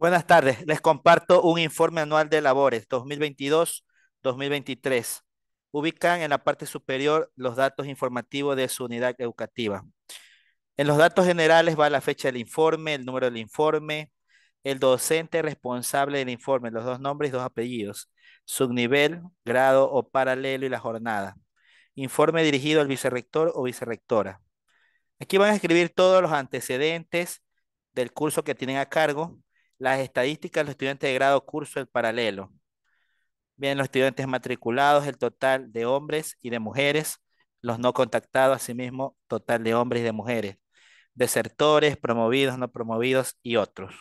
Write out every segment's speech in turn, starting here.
Buenas tardes. Les comparto un informe anual de labores 2022-2023. Ubican en la parte superior los datos informativos de su unidad educativa. En los datos generales va la fecha del informe, el número del informe, el docente responsable del informe, los dos nombres y dos apellidos, subnivel, grado o paralelo y la jornada. Informe dirigido al vicerrector o vicerrectora. Aquí van a escribir todos los antecedentes del curso que tienen a cargo, las estadísticas de los estudiantes de grado curso el paralelo. Vienen los estudiantes matriculados, el total de hombres y de mujeres. Los no contactados, asimismo, total de hombres y de mujeres. Desertores, promovidos, no promovidos y otros.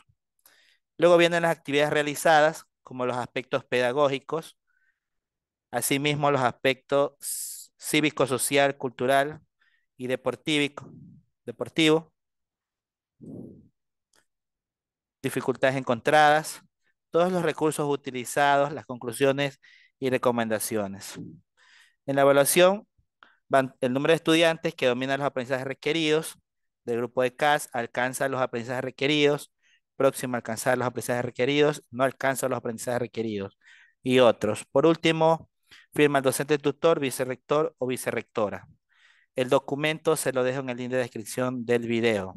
Luego vienen las actividades realizadas, como los aspectos pedagógicos, asimismo los aspectos cívico, social, cultural y deportivo dificultades encontradas, todos los recursos utilizados, las conclusiones y recomendaciones. En la evaluación el número de estudiantes que dominan los aprendizajes requeridos del grupo de CAS, alcanza los aprendizajes requeridos, próximo a alcanzar los aprendizajes requeridos, no alcanza los aprendizajes requeridos y otros. Por último, firma el docente tutor, vicerrector o vicerrectora. El documento se lo dejo en el link de descripción del video.